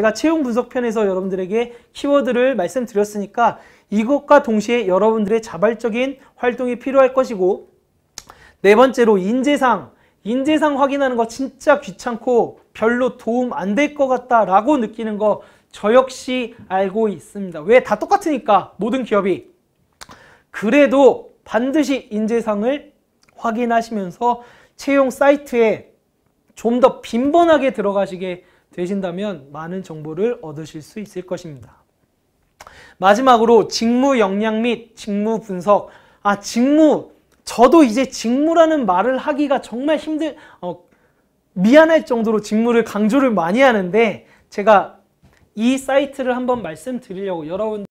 제가 채용 분석편에서 여러분들에게 키워드를 말씀드렸으니까 이것과 동시에 여러분들의 자발적인 활동이 필요할 것이고 네 번째로 인재상 인재상 확인하는 거 진짜 귀찮고 별로 도움 안 될 것 같다라고 느끼는 거 저 역시 알고 있습니다. 왜 다 똑같으니까 모든 기업이 그래도 반드시 인재상을 확인하시면서 채용 사이트에 좀 더 빈번하게 들어가시게 되신다면 많은 정보를 얻으실 수 있을 것입니다. 마지막으로 직무 역량 및 직무 분석. 아, 직무. 저도 이제 직무라는 말을 하기가 정말 힘들, 어, 미안할 정도로 직무를 강조를 많이 하는데 제가 이 사이트를 한번 말씀드리려고 여러분